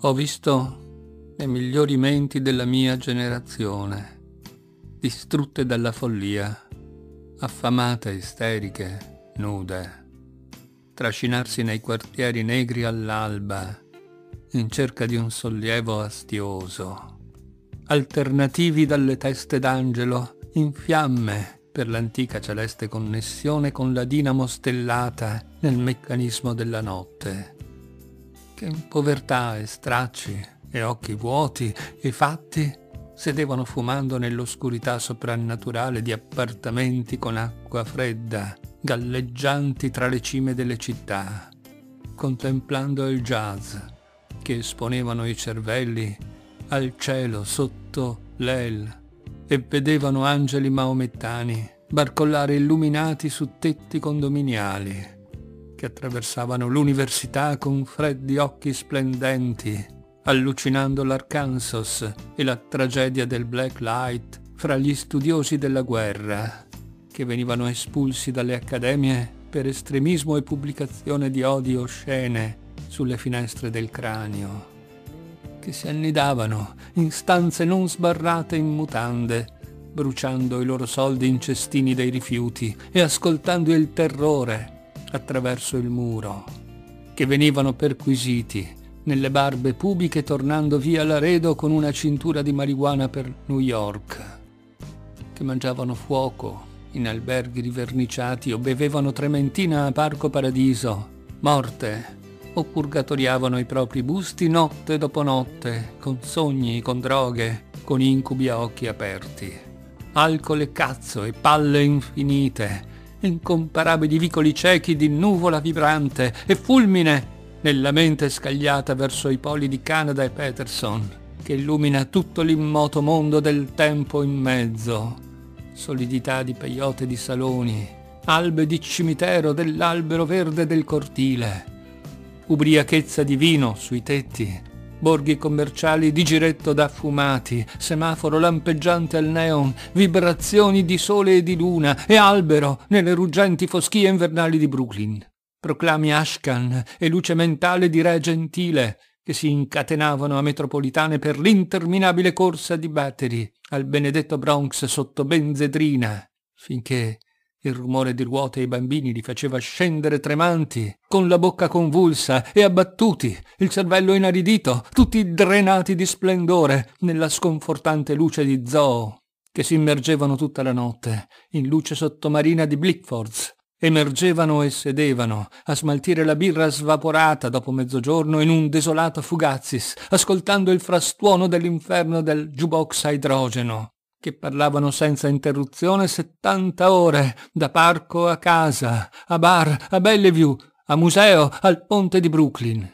Ho visto le migliori menti della mia generazione, distrutte dalla follia, affamate, isteriche, nude, trascinarsi nei quartieri negri all'alba, in cerca di un sollievo astioso, alternativi dalle teste d'angelo, in fiamme per l'antica celeste connessione con la dinamo stellata nel meccanismo della notte che povertà e stracci e occhi vuoti e fatti sedevano fumando nell'oscurità soprannaturale di appartamenti con acqua fredda, galleggianti tra le cime delle città, contemplando il jazz che esponevano i cervelli al cielo sotto l'El e vedevano angeli maomettani barcollare illuminati su tetti condominiali che attraversavano l'università con freddi occhi splendenti, allucinando l'Arkansas e la tragedia del Black Light fra gli studiosi della guerra, che venivano espulsi dalle accademie per estremismo e pubblicazione di odio oscene sulle finestre del cranio, che si annidavano in stanze non sbarrate in mutande, bruciando i loro soldi in cestini dei rifiuti e ascoltando il terrore attraverso il muro, che venivano perquisiti nelle barbe pubiche tornando via all'aredo con una cintura di marijuana per New York, che mangiavano fuoco in alberghi riverniciati o bevevano trementina a Parco Paradiso, morte, o purgatoriavano i propri busti notte dopo notte, con sogni, con droghe, con incubi a occhi aperti. Alcol e cazzo e palle infinite, incomparabili vicoli ciechi di nuvola vibrante e fulmine nella mente scagliata verso i poli di Canada e Peterson, che illumina tutto l'immoto mondo del tempo in mezzo. Solidità di peyote di saloni, albe di cimitero dell'albero verde del cortile, ubriachezza di vino sui tetti, borghi commerciali di giretto da fumati, semaforo lampeggiante al neon, vibrazioni di sole e di luna e albero nelle ruggenti foschie invernali di Brooklyn. Proclami Ashcan e luce mentale di re gentile che si incatenavano a metropolitane per l'interminabile corsa di batteri al benedetto Bronx sotto Benzedrina, finché il rumore di ruote ai bambini li faceva scendere tremanti, con la bocca convulsa e abbattuti, il cervello inaridito, tutti drenati di splendore nella sconfortante luce di Zoo, che si immergevano tutta la notte in luce sottomarina di Blickfords. Emergevano e sedevano a smaltire la birra svaporata dopo mezzogiorno in un desolato fugazzis, ascoltando il frastuono dell'inferno del jukebox a idrogeno che parlavano senza interruzione settanta ore, da parco a casa, a bar, a Bellevue, a museo, al ponte di Brooklyn.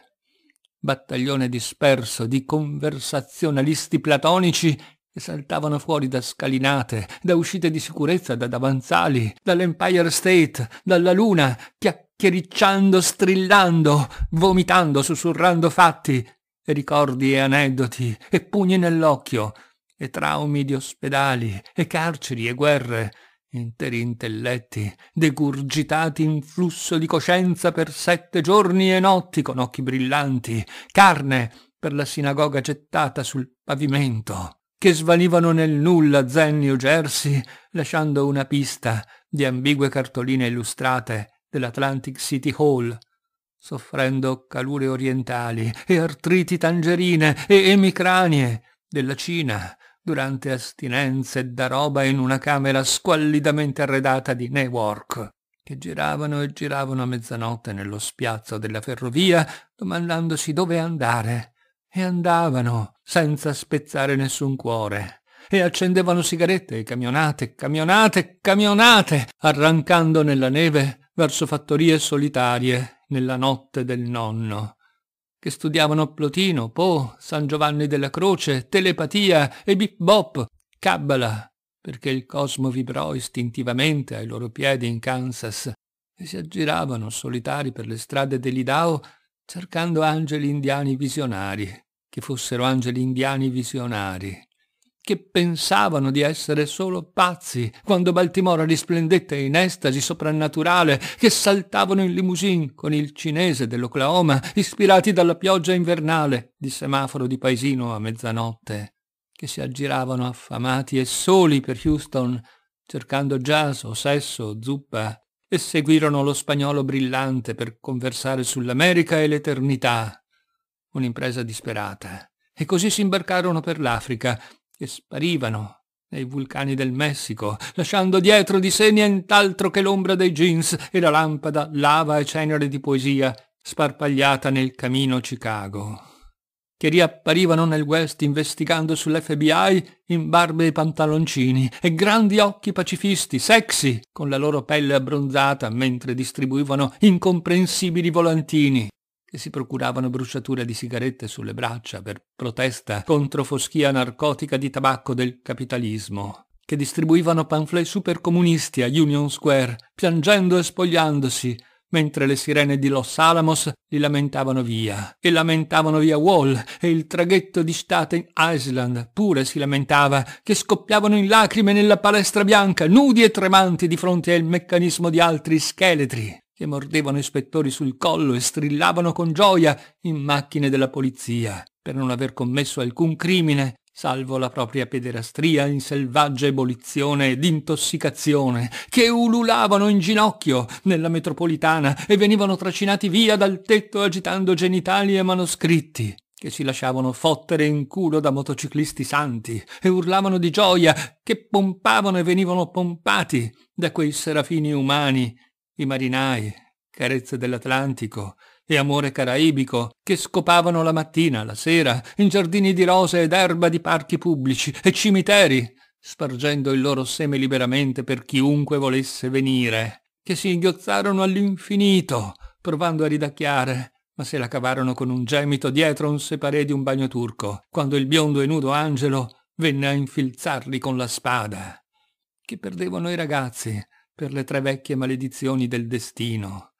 Battaglione disperso di conversazionalisti platonici che saltavano fuori da scalinate, da uscite di sicurezza, da davanzali, dall'Empire State, dalla luna, chiacchiericciando, strillando, vomitando, sussurrando fatti, e ricordi e aneddoti, e pugni nell'occhio, e traumi di ospedali e carceri e guerre, interi intelletti, degurgitati in flusso di coscienza per sette giorni e notti con occhi brillanti, carne per la sinagoga gettata sul pavimento, che svanivano nel nulla zenni o Jersey, lasciando una pista di ambigue cartoline illustrate dell'Atlantic City Hall, soffrendo calure orientali e artriti tangerine e emicranie della Cina, durante astinenze da roba in una camera squallidamente arredata di Newark, che giravano e giravano a mezzanotte nello spiazzo della ferrovia, domandandosi dove andare. E andavano, senza spezzare nessun cuore, e accendevano sigarette e camionate, camionate, camionate, arrancando nella neve verso fattorie solitarie nella notte del nonno, che studiavano Plotino, Poe, San Giovanni della Croce, telepatia e bip bop, Kabbalah, perché il cosmo vibrò istintivamente ai loro piedi in Kansas e si aggiravano solitari per le strade dell'Idaho cercando angeli indiani visionari, che fossero angeli indiani visionari, che pensavano di essere solo pazzi quando Baltimora risplendette in estasi soprannaturale, che saltavano in limousine con il cinese dell'Oklahoma, ispirati dalla pioggia invernale di semaforo di paesino a mezzanotte, che si aggiravano affamati e soli per Houston, cercando jazz o sesso o zuppa, e seguirono lo spagnolo brillante per conversare sull'America e l'eternità. Un'impresa disperata. E così si imbarcarono per l'Africa, che sparivano nei vulcani del Messico, lasciando dietro di sé nient'altro che l'ombra dei jeans e la lampada lava e cenere di poesia sparpagliata nel camino Chicago che riapparivano nel West investigando sull'FBI in barbe e pantaloncini e grandi occhi pacifisti, sexy, con la loro pelle abbronzata mentre distribuivano incomprensibili volantini che si procuravano bruciature di sigarette sulle braccia per protesta contro foschia narcotica di tabacco del capitalismo, che distribuivano pamphlet supercomunisti a Union Square, piangendo e spogliandosi, mentre le sirene di Los Alamos li lamentavano via, e lamentavano via Wall, e il traghetto di Staten Island pure si lamentava, che scoppiavano in lacrime nella palestra bianca, nudi e tremanti di fronte al meccanismo di altri scheletri, che mordevano ispettori sul collo e strillavano con gioia in macchine della polizia per non aver commesso alcun crimine salvo la propria pederastria in selvaggia ebollizione ed intossicazione, che ululavano in ginocchio nella metropolitana e venivano trascinati via dal tetto agitando genitali e manoscritti, che si lasciavano fottere in culo da motociclisti santi e urlavano di gioia, che pompavano e venivano pompati da quei serafini umani i marinai, carezze dell'Atlantico e amore caraibico che scopavano la mattina, la sera, in giardini di rose ed erba di parchi pubblici e cimiteri, spargendo il loro seme liberamente per chiunque volesse venire, che si inghiozzarono all'infinito, provando a ridacchiare, ma se la cavarono con un gemito dietro un separé di un bagno turco, quando il biondo e nudo angelo venne a infilzarli con la spada. Che perdevano i ragazzi, per le tre vecchie maledizioni del destino,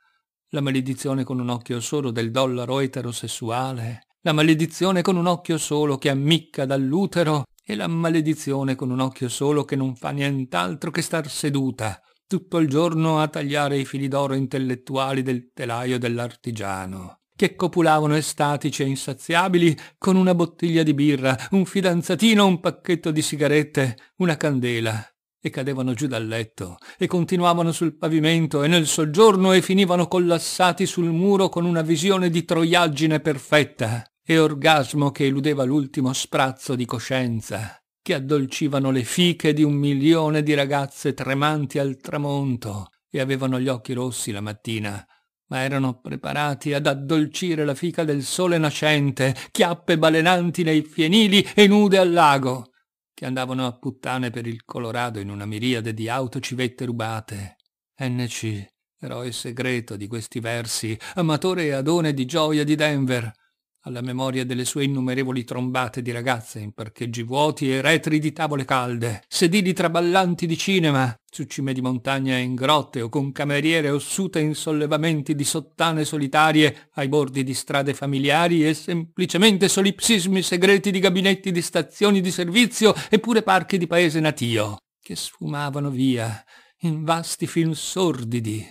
la maledizione con un occhio solo del dollaro eterosessuale, la maledizione con un occhio solo che ammicca dall'utero e la maledizione con un occhio solo che non fa nient'altro che star seduta tutto il giorno a tagliare i fili d'oro intellettuali del telaio dell'artigiano che copulavano estatici e insaziabili con una bottiglia di birra, un fidanzatino, un pacchetto di sigarette, una candela, e cadevano giù dal letto e continuavano sul pavimento e nel soggiorno e finivano collassati sul muro con una visione di troiaggine perfetta e orgasmo che eludeva l'ultimo sprazzo di coscienza, che addolcivano le fiche di un milione di ragazze tremanti al tramonto e avevano gli occhi rossi la mattina, ma erano preparati ad addolcire la fica del sole nascente, chiappe balenanti nei fienili e nude al lago che andavano a puttane per il Colorado in una miriade di autocivette rubate. NC, eroe segreto di questi versi, amatore e adone di gioia di Denver, alla memoria delle sue innumerevoli trombate di ragazze in parcheggi vuoti e retri di tavole calde, sedili traballanti di cinema, su cime di montagna e in grotte o con cameriere ossute in sollevamenti di sottane solitarie ai bordi di strade familiari e semplicemente solipsismi segreti di gabinetti di stazioni di servizio e pure parchi di paese natio, che sfumavano via in vasti film sordidi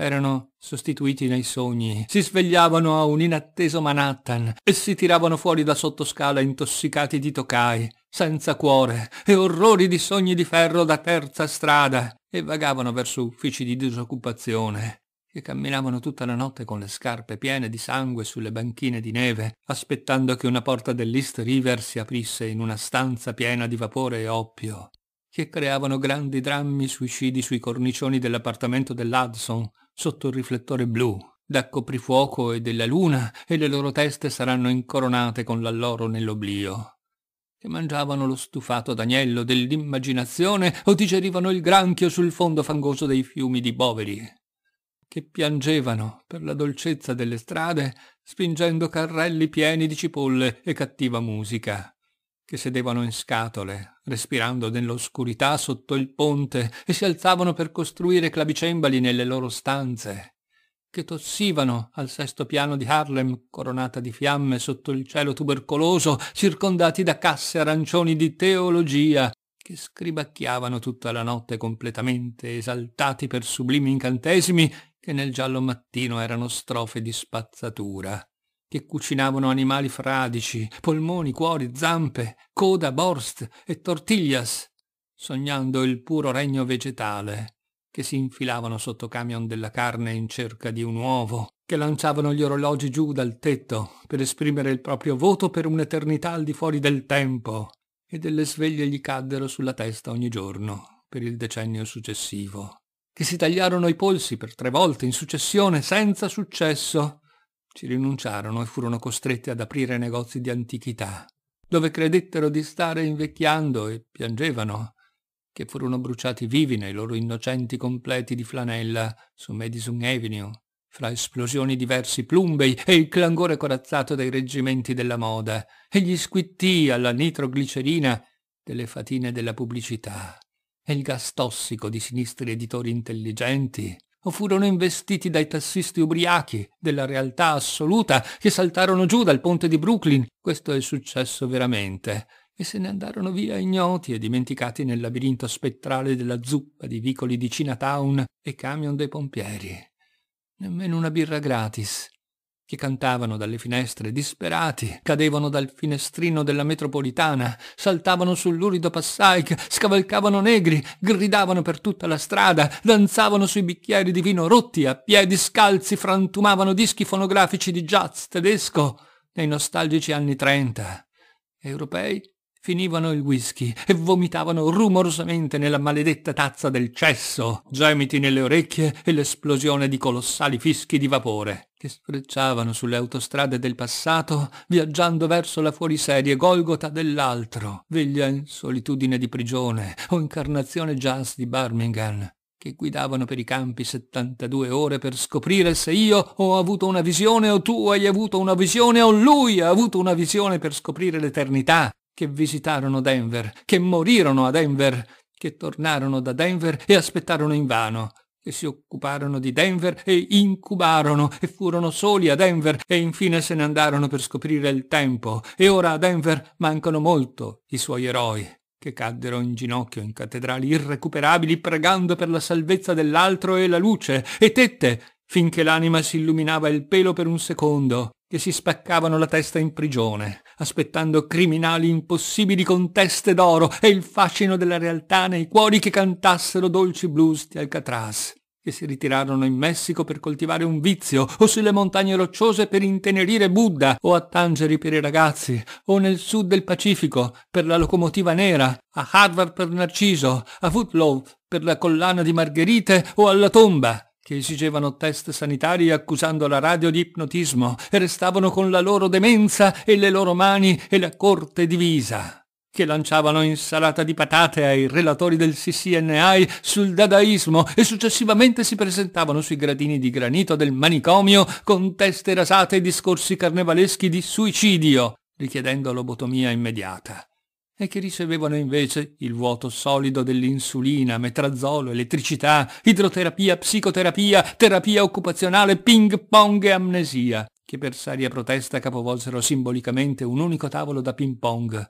erano sostituiti nei sogni, si svegliavano a un inatteso Manhattan e si tiravano fuori da sottoscala intossicati di tokai, senza cuore e orrori di sogni di ferro da terza strada e vagavano verso uffici di disoccupazione che camminavano tutta la notte con le scarpe piene di sangue sulle banchine di neve, aspettando che una porta dell'East River si aprisse in una stanza piena di vapore e oppio, che creavano grandi drammi suicidi sui cornicioni dell'appartamento dell'Hudson, sotto il riflettore blu, da coprifuoco e della luna, e le loro teste saranno incoronate con l'alloro nell'oblio. Che mangiavano lo stufato d'agnello dell'immaginazione o digerivano il granchio sul fondo fangoso dei fiumi di Boveri. Che piangevano per la dolcezza delle strade, spingendo carrelli pieni di cipolle e cattiva musica che sedevano in scatole, respirando nell'oscurità sotto il ponte e si alzavano per costruire clavicembali nelle loro stanze, che tossivano al sesto piano di Harlem, coronata di fiamme sotto il cielo tubercoloso, circondati da casse arancioni di teologia, che scribacchiavano tutta la notte completamente esaltati per sublimi incantesimi che nel giallo mattino erano strofe di spazzatura che cucinavano animali fradici, polmoni, cuori, zampe, coda, borst e tortillas, sognando il puro regno vegetale, che si infilavano sotto camion della carne in cerca di un uovo, che lanciavano gli orologi giù dal tetto per esprimere il proprio voto per un'eternità al di fuori del tempo, e delle sveglie gli caddero sulla testa ogni giorno per il decennio successivo, che si tagliarono i polsi per tre volte in successione senza successo, ci rinunciarono e furono costretti ad aprire negozi di antichità, dove credettero di stare invecchiando e piangevano, che furono bruciati vivi nei loro innocenti completi di flanella su Madison Avenue, fra esplosioni di versi plumbei e il clangore corazzato dei reggimenti della moda, e gli squittì alla nitroglicerina delle fatine della pubblicità, e il gas tossico di sinistri editori intelligenti, o furono investiti dai tassisti ubriachi della realtà assoluta che saltarono giù dal ponte di Brooklyn. Questo è successo veramente. E se ne andarono via ignoti e dimenticati nel labirinto spettrale della zuppa di vicoli di Chinatown e camion dei pompieri. Nemmeno una birra gratis che cantavano dalle finestre disperati, cadevano dal finestrino della metropolitana, saltavano sul lurido passaic, scavalcavano negri, gridavano per tutta la strada, danzavano sui bicchieri di vino rotti, a piedi scalzi frantumavano dischi fonografici di jazz tedesco nei nostalgici anni trenta. Europei Finivano il whisky e vomitavano rumorosamente nella maledetta tazza del cesso, gemiti nelle orecchie e l'esplosione di colossali fischi di vapore, che sfrecciavano sulle autostrade del passato, viaggiando verso la fuoriserie Golgota dell'altro, veglia in solitudine di prigione o incarnazione jazz di Birmingham, che guidavano per i campi 72 ore per scoprire se io ho avuto una visione o tu hai avuto una visione o lui ha avuto una visione per scoprire l'eternità che visitarono Denver, che morirono a Denver, che tornarono da Denver e aspettarono invano, che si occuparono di Denver e incubarono e furono soli a Denver e infine se ne andarono per scoprire il tempo e ora a Denver mancano molto i suoi eroi che caddero in ginocchio in cattedrali irrecuperabili pregando per la salvezza dell'altro e la luce e tette finché l'anima si illuminava il pelo per un secondo che si spaccavano la testa in prigione, aspettando criminali impossibili con teste d'oro e il fascino della realtà nei cuori che cantassero dolci blues di Alcatraz, che si ritirarono in Messico per coltivare un vizio, o sulle montagne rocciose per intenerire Buddha, o a Tangeri per i ragazzi, o nel sud del Pacifico per la locomotiva nera, a Harvard per Narciso, a Footlow per la collana di Margherite o alla tomba, che esigevano test sanitari accusando la radio di ipnotismo e restavano con la loro demenza e le loro mani e la corte divisa che lanciavano insalata di patate ai relatori del CCNI sul dadaismo e successivamente si presentavano sui gradini di granito del manicomio con teste rasate e discorsi carnevaleschi di suicidio, richiedendo lobotomia immediata e che ricevevano invece il vuoto solido dell'insulina, metrazolo, elettricità, idroterapia, psicoterapia, terapia occupazionale, ping pong e amnesia, che per saria protesta capovolsero simbolicamente un unico tavolo da ping pong,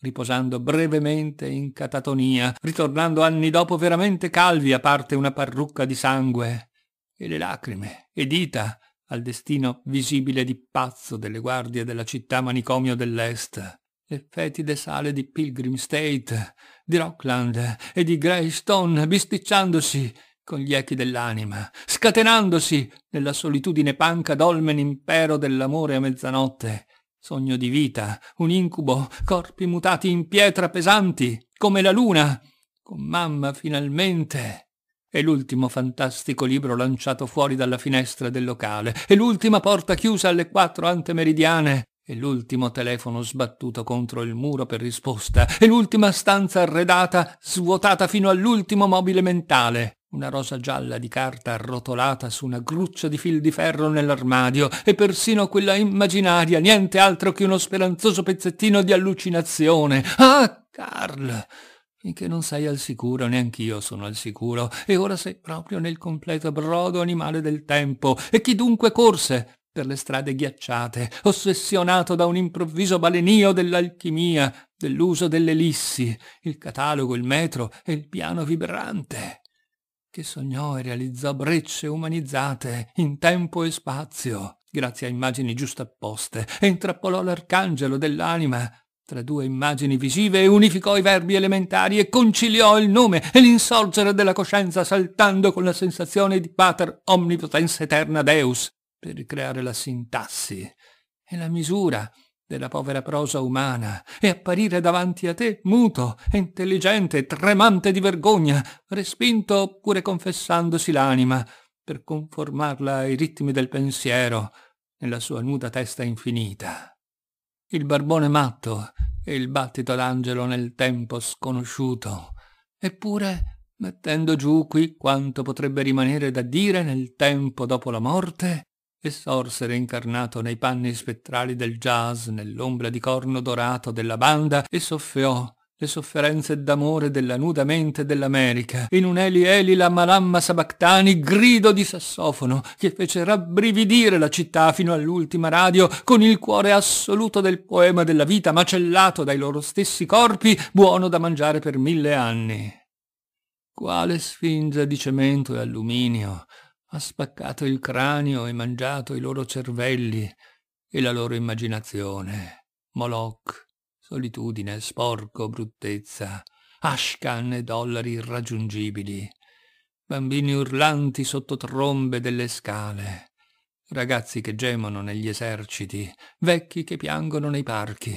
riposando brevemente in catatonia, ritornando anni dopo veramente calvi a parte una parrucca di sangue, e le lacrime, e dita, al destino visibile di pazzo delle guardie della città manicomio dell'Est le fetide sale di Pilgrim State, di Rockland e di Greystone bisticciandosi con gli echi dell'anima, scatenandosi nella solitudine panca dolmen impero dell'amore a mezzanotte. Sogno di vita, un incubo, corpi mutati in pietra pesanti, come la luna, con mamma finalmente. E l'ultimo fantastico libro lanciato fuori dalla finestra del locale, e l'ultima porta chiusa alle quattro antemeridiane, e l'ultimo telefono sbattuto contro il muro per risposta, e l'ultima stanza arredata, svuotata fino all'ultimo mobile mentale, una rosa gialla di carta arrotolata su una gruccia di fil di ferro nell'armadio, e persino quella immaginaria, niente altro che uno speranzoso pezzettino di allucinazione. Ah, Carl! che non sei al sicuro, neanch'io sono al sicuro, e ora sei proprio nel completo brodo animale del tempo, e chi dunque corse, per le strade ghiacciate, ossessionato da un improvviso balenio dell'alchimia, dell'uso delle ellissi, il catalogo, il metro e il piano vibrante, che sognò e realizzò brecce umanizzate in tempo e spazio, grazie a immagini giustapposte, e intrappolò l'arcangelo dell'anima tra due immagini visive e unificò i verbi elementari e conciliò il nome e l'insorgere della coscienza saltando con la sensazione di pater omnipotens eterna Deus, per ricreare la sintassi e la misura della povera prosa umana e apparire davanti a te muto, intelligente, tremante di vergogna, respinto oppure confessandosi l'anima, per conformarla ai ritmi del pensiero nella sua nuda testa infinita. Il barbone matto e il battito d'angelo nel tempo sconosciuto, eppure mettendo giù qui quanto potrebbe rimanere da dire nel tempo dopo la morte, e sorsero incarnato nei panni spettrali del jazz, nell'ombra di corno dorato della banda, e soffiò le sofferenze d'amore della nuda mente dell'America, in un Eli Eli la malamma sabactani grido di sassofono che fece rabbrividire la città fino all'ultima radio con il cuore assoluto del poema della vita macellato dai loro stessi corpi, buono da mangiare per mille anni. Quale sfinge di cemento e alluminio, ha spaccato il cranio e mangiato i loro cervelli e la loro immaginazione. Moloch, solitudine, sporco, bruttezza, ashkan e dollari irraggiungibili, bambini urlanti sotto trombe delle scale, ragazzi che gemono negli eserciti, vecchi che piangono nei parchi.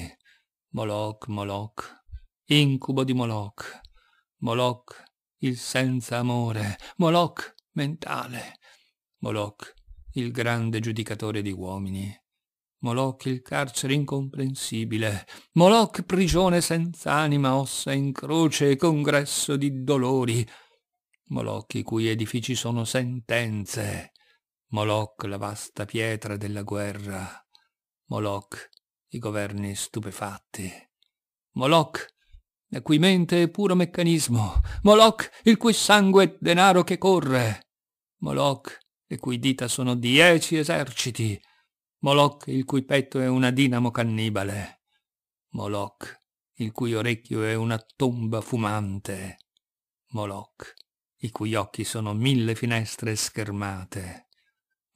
Moloch, Moloch, incubo di Moloch, Moloch, il senza amore, Moloch mentale, Moloch, il grande giudicatore di uomini. Moloch il carcere incomprensibile, Moloch prigione senza anima, ossa in croce, e congresso di dolori, Moloch i cui edifici sono sentenze, Moloch la vasta pietra della guerra, Moloch i governi stupefatti, Moloch la cui mente è puro meccanismo, Moloch il cui sangue è denaro che corre, Moloch le cui dita sono dieci eserciti, Moloch il cui petto è una dinamo cannibale, Moloch il cui orecchio è una tomba fumante, Moloch i cui occhi sono mille finestre schermate,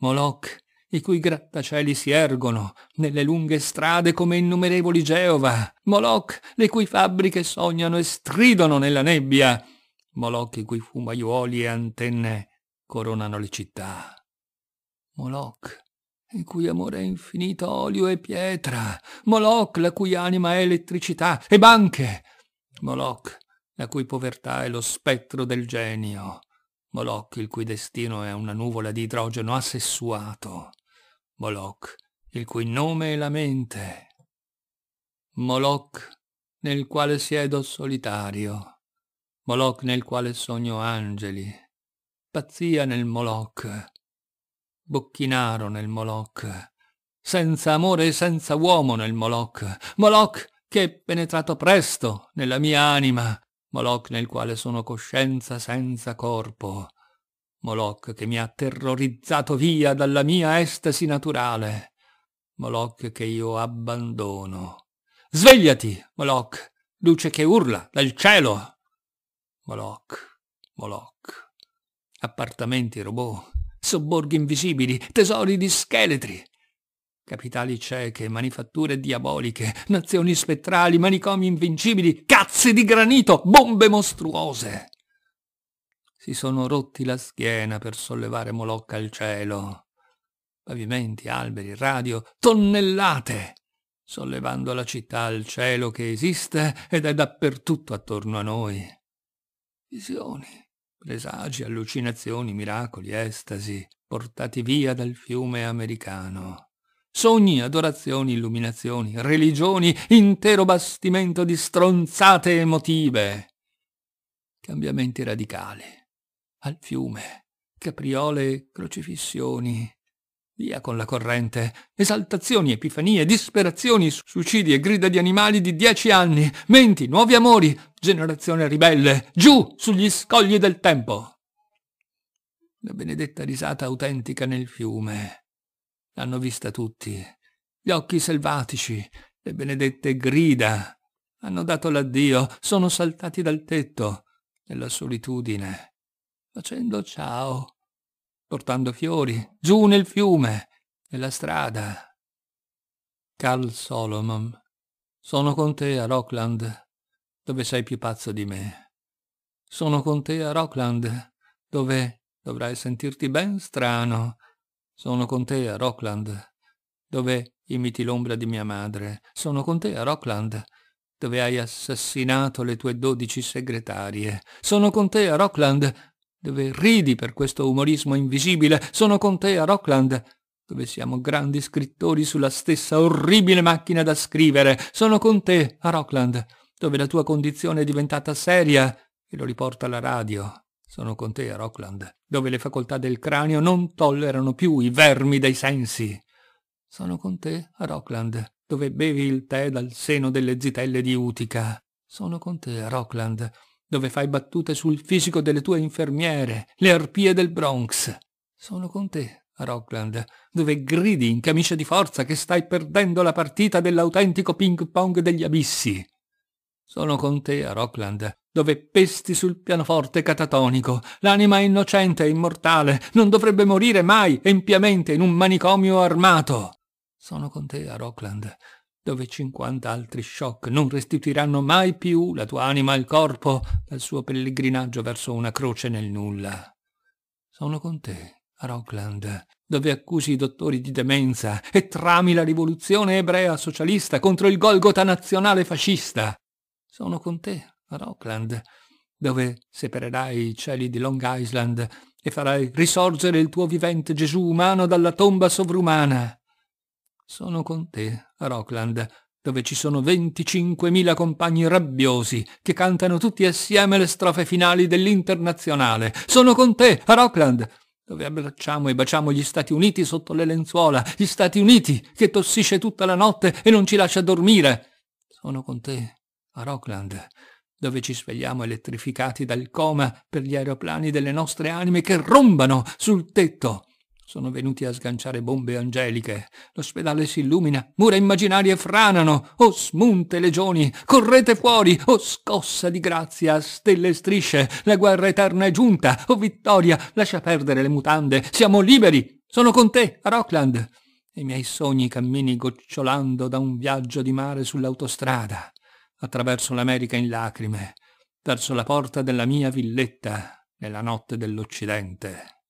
Moloch i cui grattacieli si ergono nelle lunghe strade come innumerevoli Geova, Moloch le cui fabbriche sognano e stridono nella nebbia, Moloch i cui fumaiuoli e antenne coronano le città. Moloch, il cui amore è infinito olio e pietra. Moloch, la cui anima è elettricità e banche. Moloch, la cui povertà è lo spettro del genio. Moloch, il cui destino è una nuvola di idrogeno assessuato. Moloch, il cui nome è la mente. Moloch, nel quale siedo solitario. Moloch nel quale sogno angeli pazzia nel Moloch, bocchinaro nel Moloch, senza amore e senza uomo nel Moloch, Moloch che è penetrato presto nella mia anima, Moloch nel quale sono coscienza senza corpo, Moloch che mi ha terrorizzato via dalla mia estasi naturale, Moloch che io abbandono. Svegliati, Moloch, luce che urla dal cielo! Moloch, Moloch appartamenti robot, sobborghi invisibili, tesori di scheletri, capitali cieche, manifatture diaboliche, nazioni spettrali, manicomi invincibili, cazzi di granito, bombe mostruose. Si sono rotti la schiena per sollevare Molocca al cielo. Pavimenti, alberi, radio, tonnellate, sollevando la città al cielo che esiste ed è dappertutto attorno a noi. Visioni presagi, allucinazioni, miracoli, estasi, portati via dal fiume americano. Sogni, adorazioni, illuminazioni, religioni, intero bastimento di stronzate emotive. Cambiamenti radicali. Al fiume, capriole e crocifissioni. Via con la corrente. Esaltazioni, epifanie, disperazioni, suicidi e grida di animali di dieci anni, menti, nuovi amori, generazione ribelle, giù sugli scogli del tempo. La benedetta risata autentica nel fiume. L'hanno vista tutti. Gli occhi selvatici, le benedette grida. Hanno dato l'addio, sono saltati dal tetto, nella solitudine, facendo ciao portando fiori, giù nel fiume, nella strada. Carl Solomon, sono con te a Rockland, dove sei più pazzo di me. Sono con te a Rockland, dove dovrai sentirti ben strano. Sono con te a Rockland, dove imiti l'ombra di mia madre. Sono con te a Rockland, dove hai assassinato le tue dodici segretarie. Sono con te a Rockland, dove ridi per questo umorismo invisibile, sono con te a Rockland, dove siamo grandi scrittori sulla stessa orribile macchina da scrivere, sono con te a Rockland, dove la tua condizione è diventata seria e lo riporta alla radio. Sono con te a Rockland, dove le facoltà del cranio non tollerano più i vermi dei sensi. Sono con te a Rockland, dove bevi il tè dal seno delle zitelle di Utica. Sono con te a Rockland, dove fai battute sul fisico delle tue infermiere, le arpie del Bronx. Sono con te a Rockland, dove gridi in camicia di forza che stai perdendo la partita dell'autentico ping pong degli abissi. Sono con te a Rockland, dove pesti sul pianoforte catatonico. L'anima innocente e immortale non dovrebbe morire mai empiamente in un manicomio armato. Sono con te a Rockland, dove cinquanta altri shock non restituiranno mai più la tua anima al corpo dal suo pellegrinaggio verso una croce nel nulla. Sono con te, a Rockland, dove accusi i dottori di demenza e trami la rivoluzione ebrea socialista contro il Golgota nazionale fascista. Sono con te, a Rockland, dove separerai i cieli di Long Island e farai risorgere il tuo vivente Gesù umano dalla tomba sovrumana. Sono con te, a Rockland, dove ci sono 25.000 compagni rabbiosi che cantano tutti assieme le strofe finali dell'internazionale. Sono con te a Rockland, dove abbracciamo e baciamo gli Stati Uniti sotto le lenzuola, gli Stati Uniti che tossisce tutta la notte e non ci lascia dormire. Sono con te a Rockland, dove ci svegliamo elettrificati dal coma per gli aeroplani delle nostre anime che rombano sul tetto. Sono venuti a sganciare bombe angeliche. L'ospedale si illumina, mura immaginarie franano. O oh, smunte legioni, correte fuori. O oh, scossa di grazia, stelle e strisce. La guerra eterna è giunta. O oh, vittoria, lascia perdere le mutande. Siamo liberi. Sono con te, a Rockland. I miei sogni cammini gocciolando da un viaggio di mare sull'autostrada, attraverso l'America in lacrime, verso la porta della mia villetta nella notte dell'Occidente.